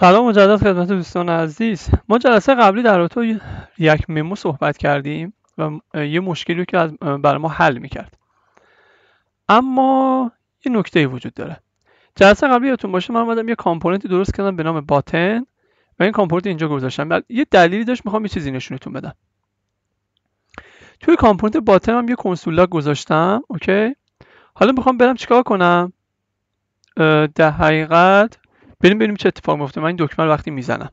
سلام مجدد خدمت دوستان عزیز ما جلسه قبلی در رابطه یک ممو صحبت کردیم و یه مشکلی که از برای ما حل میکرد اما یه نکته وجود داره جلسه قبلی یادتون باشه من اومدم یه کامپوننتی درست کردم به نام باتن و این کامپوننت اینجا گذاشتم یه دلیلی داشت میخوام یه چیزی نشونتون بدم توی کامپوننت باتن هم یه کنسولا گذاشتم اوکی حالا میخوام برم چیکار کنم در حقیقت بریم ببینیم چه اتفاق میفته من این دکمه رو وقتی میزنم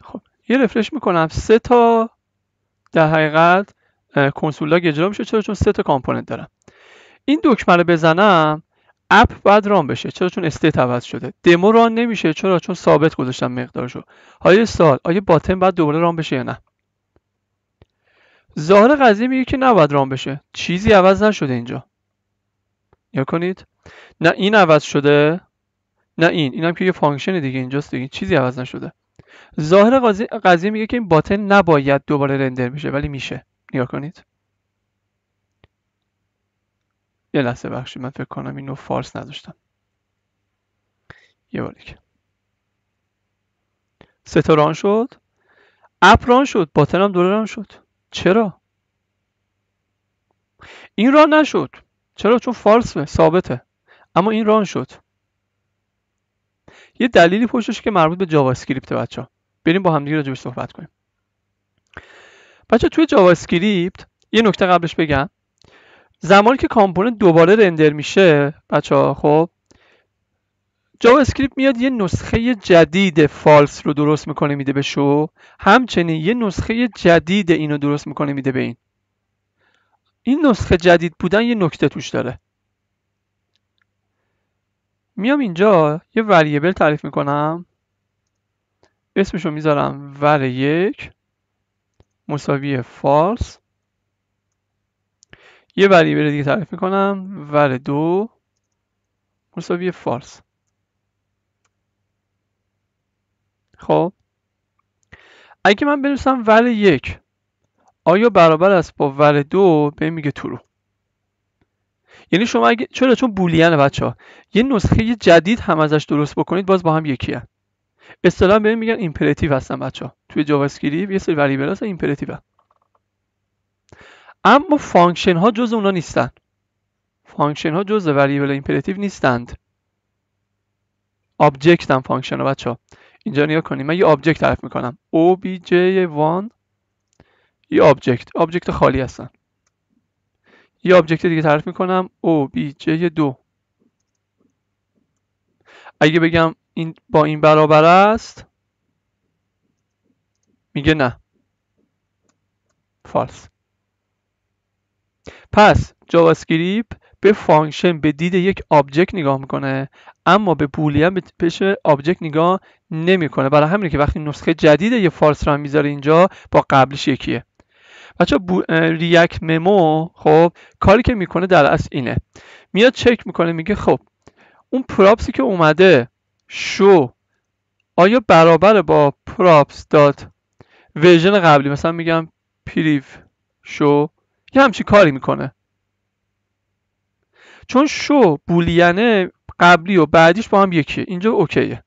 خب یه رفرش میکنم سه تا در حقیقت کنسول لاگ اجرا میشه چرا چون سه تا کامپوننت دارم این دکمه رو بزنم اپ باید ران بشه چرا چون استیت عوض شده دمو ران نمیشه چرا چون ثابت گذاشتم مقدارشو حالا سال آیا باتن بعد دوباره ران بشه یا نه ظاهر قضیه میگه که نباید رام بشه چیزی عوض نشده اینجا یا کنید نه این عوض شده نه این اینم که یه فانکشن دیگه اینجاست دیگه چیزی عوض نشده ظاهر قضیه میگه که این باتن نباید دوباره رندر میشه ولی میشه نگاه کنید یه لحظه بخشید من فکر کنم اینو فارس نداشتم یه که ستاران شد اپ ران شد باتن هم دوران شد چرا این ران نشد چرا چون فارسه ثابته اما این ران شد یه دلیلی پشتش که مربوط به جاوا اسکریپت بچه بریم با همدیگه راجبش صحبت کنیم بچه توی جاوا اسکریپت یه نکته قبلش بگم زمانی که کامپوننت دوباره رندر میشه بچه ها خب جاوا اسکریپت میاد یه نسخه جدید فالس رو درست میکنه میده به شو همچنین یه نسخه جدید اینو درست میکنه میده به این این نسخه جدید بودن یه نکته توش داره میام اینجا یه وریبل تعریف میکنم اسمشو میذارم ور یک مساوی فالس یه وریبل دیگه تعریف میکنم ور دو مساوی فالس خب اگه من بنویسم ور یک آیا برابر است با ور دو به میگه ترو یعنی شما اگه چرا چون بولین بچه ها یه نسخه جدید هم ازش درست بکنید باز با هم یکی هست اصطلاحا به میگن ایمپراتیو هستن بچه ها توی جاوا یه سری وریبل هستن اما فانکشن ها جز اونا نیستن فانکشن ها جز وریبل ایمپراتیو نیستند آبجکت هم فانکشن ها بچه ها اینجا نیا کنیم من یه آبجکت تعریف میکنم obj1 یه آبجکت آبجکت خالی هستن یه آبجکت دیگه تعریف میکنم obj دو اگه بگم این با این برابر است میگه نه فالس پس جاوا اسکریپت به فانکشن به دید یک آبجکت نگاه میکنه اما به بولین به پیش آبجکت نگاه نمیکنه برای همینه که وقتی نسخه جدید یه فالس رو میذاره اینجا با قبلش یکیه بچه ها ریاکت ممو خب کاری که میکنه در اصل اینه میاد چک میکنه میگه خب اون پراپسی که اومده شو آیا برابر با پراپس داد ورژن قبلی مثلا میگم پریو شو یه همچی کاری میکنه چون شو بولینه قبلی و بعدیش با هم یکیه اینجا اوکیه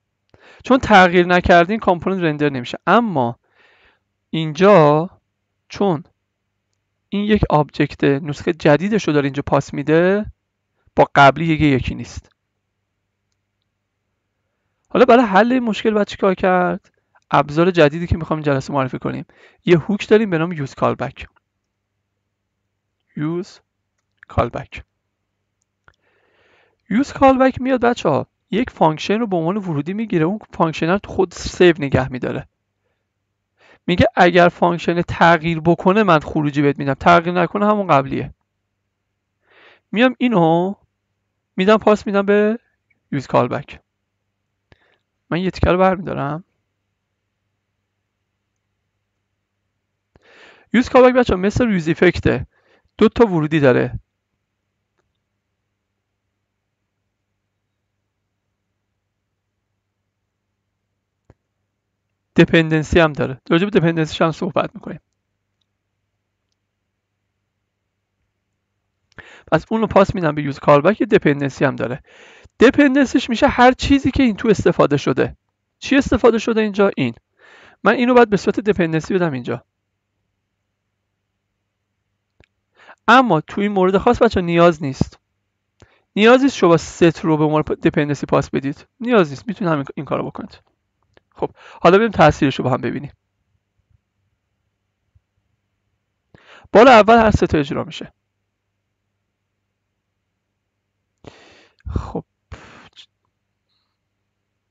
چون تغییر نکردین کامپوننت رندر نمیشه اما اینجا چون این یک آبجکت نسخه جدیدش رو داره اینجا پاس میده با قبلی یکی یکی نیست حالا برای حل این مشکل باید چیکار کرد ابزار جدیدی که میخوام این جلسه معرفی کنیم یه هوک داریم به نام یوز کالبک یوز کالبک یوز کالبک میاد بچه ها یک فانکشن رو به عنوان ورودی میگیره اون فانکشن رو خود سیو نگه میداره میگه اگر فانکشن تغییر بکنه من خروجی بهت میدم تغییر نکنه همون قبلیه میام اینو میدم پاس میدم به یوز کال من یه تیکه رو برمیدارم یوز کال بک بچه مثل یوز افکته دو تا ورودی داره دپندنسی هم داره راجع به دپندنسیش هم صحبت میکنیم پس اون رو پاس میدم به یوز کالبک یه دپندنسی هم داره دپندنسیش میشه هر چیزی که این تو استفاده شده چی استفاده شده اینجا این من اینو باید به صورت دپندنسی بدم اینجا اما تو این مورد خاص بچه نیاز نیست نیاز نیست شما ست رو به مورد دپندنسی پاس بدید نیاز نیست میتونید همین این کارو بکنید خب حالا بریم تاثیرش رو با هم ببینیم بالا اول هر سه تا اجرا میشه خب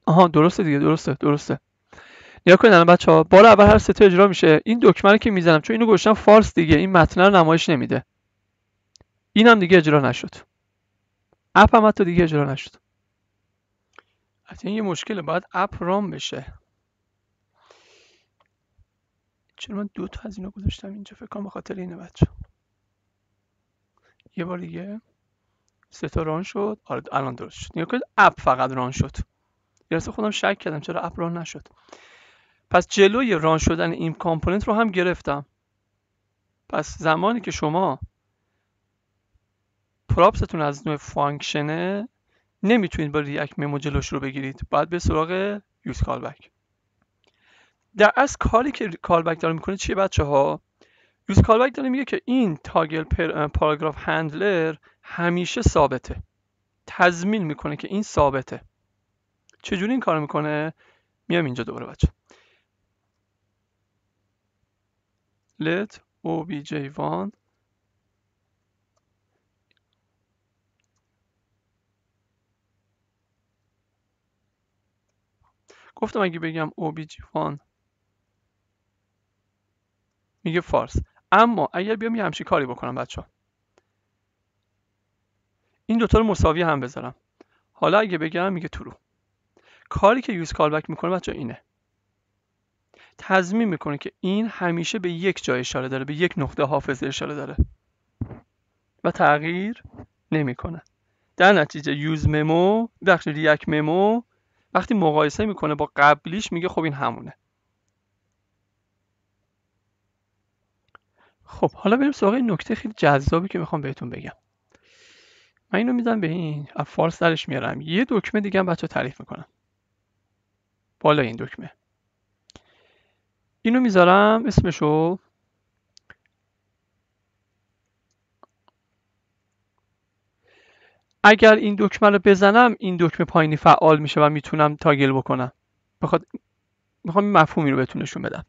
آها درسته دیگه درسته درسته نیا کنید الان بچه ها بالا اول هر سه تا اجرا میشه این دکمه رو که میزنم چون اینو گوشتم فارس دیگه این متن رو نمایش نمیده اینم دیگه اجرا نشد اپ هم حتی دیگه اجرا نشد این یه مشکله باید اپ رام بشه چرا من دو تا از اینا گذاشتم اینجا فکر کنم بخاطر خاطر اینه بچه یه بار دیگه سه تا ران شد آره الان درست شد نگاه کنید اپ فقط ران شد یه خودم شک کردم چرا اپ ران نشد پس جلوی ران شدن این کامپوننت رو هم گرفتم پس زمانی که شما پراپستون از نوع فانکشنه نمیتونید با ریاکت ممو جلوش رو بگیرید باید به سراغ یوز کالبک در از کاری که کالبک داره میکنه چیه بچه ها یوز کالبک داره میگه که این تاگل پاراگراف هندلر همیشه ثابته تضمین میکنه که این ثابته چجوری این کار میکنه میام اینجا دوباره بچه let obj1 گفتم اگه بگم OBG1 میگه فارس اما اگر بیام یه همچین کاری بکنم بچه ها این دوتا رو مساوی هم بذارم حالا اگه بگم میگه ترو کاری که یوز کالبک میکنه بچه اینه تضمین میکنه که این همیشه به یک جای اشاره داره به یک نقطه حافظه اشاره داره و تغییر نمیکنه در نتیجه یوز ممو بخش ریاک ممو وقتی مقایسه میکنه با قبلیش میگه خب این همونه خب حالا بریم سراغ این نکته خیلی جذابی که میخوام بهتون بگم من اینو میدم به این فارس درش میارم یه دکمه دیگه هم بچه تعریف میکنم بالا این دکمه اینو میذارم اسمشو اگر این دکمه رو بزنم این دکمه پایینی فعال میشه و میتونم تاگل بکنم بخواد میخوام این مفهومی رو بهتون نشون بدم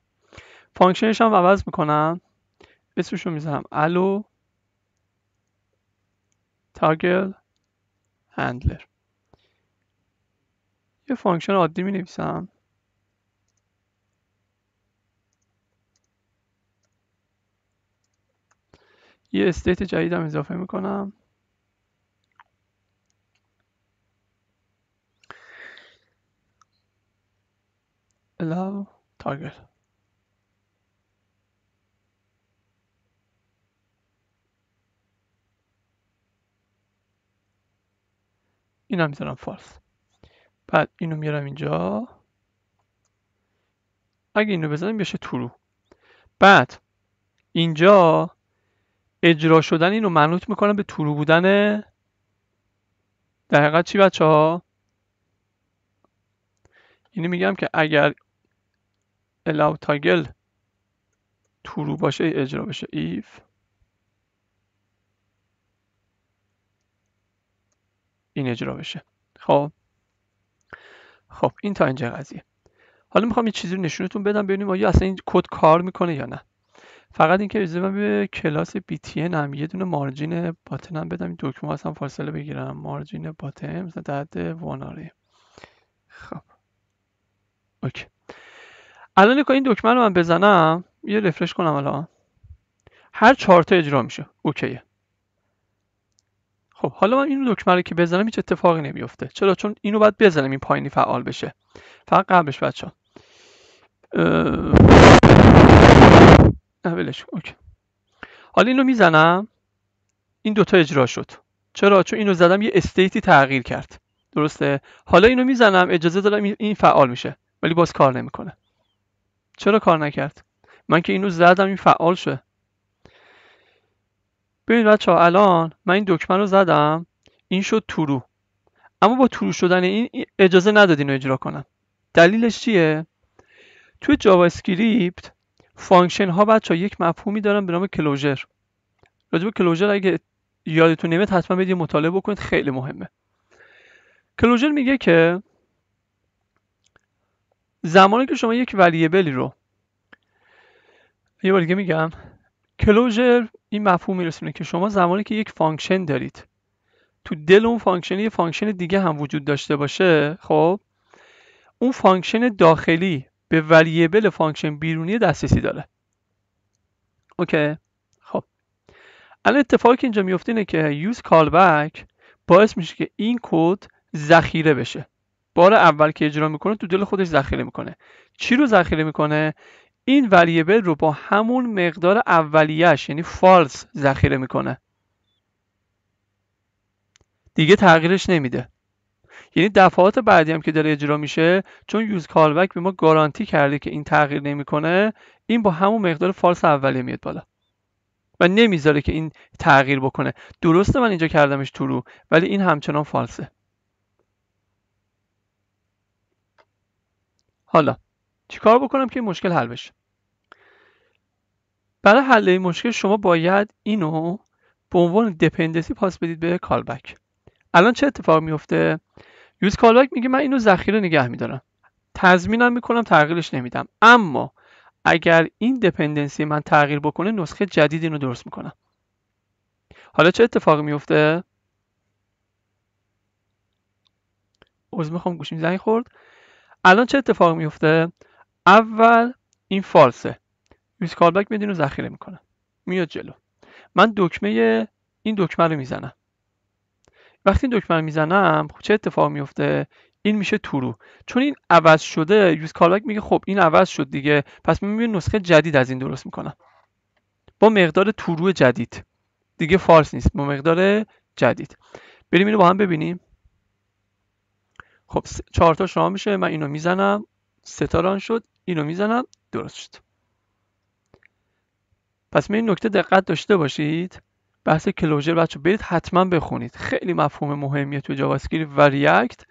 فانکشنش هم عوض میکنم اسمش رو میزنم الو تاگل هندلر یه فانکشن عادی می یه استیت جدیدم اضافه میکنم allow این هم میذارم فالس بعد اینو میارم اینجا اگه اینو بزنیم بشه ترو بعد اینجا اجرا شدن اینو منوط میکنم به ترو بودن در چی بچه ها؟ اینو میگم که اگر allow toggle تورو باشه اجرا بشه if این اجرا بشه خب خب این تا اینجا قضیه حالا میخوام یه چیزی رو نشونتون بدم ببینیم آیا اصلا این کد کار میکنه یا نه فقط اینکه اجازه من به کلاس BTN هم یه دونه مارجین باتن هم بدم این دکمه اصلا فاصله بگیرم مارجین باتن مثلا در حد آره. خب اوکی الان که این دکمه رو من بزنم یه رفرش کنم الان هر چهار تا اجرا میشه اوکیه خب حالا من این دکمه رو که بزنم هیچ اتفاقی نمیفته چرا چون اینو باید بزنم این پایینی فعال بشه فقط قبلش بچه ها اوکی حالا اینو میزنم این دوتا اجرا شد چرا چون اینو زدم یه استیتی تغییر کرد درسته حالا اینو میزنم اجازه دادم این فعال میشه ولی باز کار نمیکنه چرا کار نکرد من که اینو زدم این فعال شه ببینید بچه ها الان من این دکمه رو زدم این شد تورو اما با تورو شدن این اجازه نداد رو اجرا کنم دلیلش چیه توی جاوا اسکریپت فانکشن ها بچه ها یک مفهومی دارن به نام کلوژر راجب کلوژر اگه یادتون نمیاد حتما بدید مطالعه بکنید خیلی مهمه کلوژر میگه که زمانی که شما یک وریبلی رو یه بار دیگه میگم کلوژر این مفهوم میرسونه که شما زمانی که یک فانکشن دارید تو دل اون فانکشن یه فانکشن دیگه هم وجود داشته باشه خب اون فانکشن داخلی به وریبل فانکشن بیرونی دسترسی داره اوکی خب الان اتفاقی که اینجا میفته اینه که یوز کالبک باعث میشه که این کد ذخیره بشه بار اول که اجرا میکنه تو دل خودش ذخیره میکنه چی رو ذخیره میکنه این وریبل رو با همون مقدار اولیش یعنی فالس ذخیره میکنه دیگه تغییرش نمیده یعنی دفعات بعدی هم که داره اجرا میشه چون یوز کالبک به ما گارانتی کرده که این تغییر نمیکنه این با همون مقدار فالس اولیه میاد بالا و نمیذاره که این تغییر بکنه درسته من اینجا کردمش تو رو ولی این همچنان فالسه حالا چیکار بکنم که این مشکل حل بشه برای حل این مشکل شما باید اینو به عنوان دپندنسی پاس بدید به کالبک الان چه اتفاق میفته یوز کالبک میگه من اینو ذخیره نگه میدارم تضمینم میکنم تغییرش نمیدم اما اگر این دپندنسی من تغییر بکنه نسخه جدید اینو درست میکنم حالا چه اتفاقی میفته از میخوام گوشیم زنگ خورد الان چه اتفاق میفته اول این فالسه یوز کالبک میدین رو ذخیره میکنه میاد جلو من دکمه این دکمه رو میزنم وقتی این دکمه رو میزنم خب چه اتفاق میفته این میشه تورو چون این عوض شده یوز کالبک میگه خب این عوض شد دیگه پس من نسخه جدید از این درست میکنم با مقدار تورو جدید دیگه فارس نیست با مقدار جدید بریم اینو با هم ببینیم خب چهار تا شما میشه من اینو میزنم ستاران شد اینو میزنم درست شد پس می این نکته دقت داشته باشید بحث کلوجر بچه برید حتما بخونید خیلی مفهوم مهمیه تو جاوا اسکریپت و ریاکت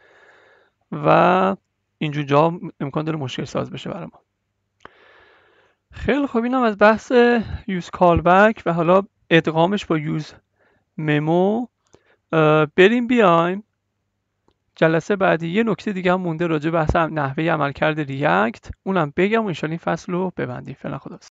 و اینجور جا امکان داره مشکل ساز بشه برای ما خیلی خوب اینم از بحث یوز کالبک و حالا ادغامش با یوز ممو بریم بیایم جلسه بعدی یه نکته دیگه هم مونده راجع بحث نحوه عملکرد ریاکت اونم بگم و این فصل رو ببندیم فعلا خداحافظ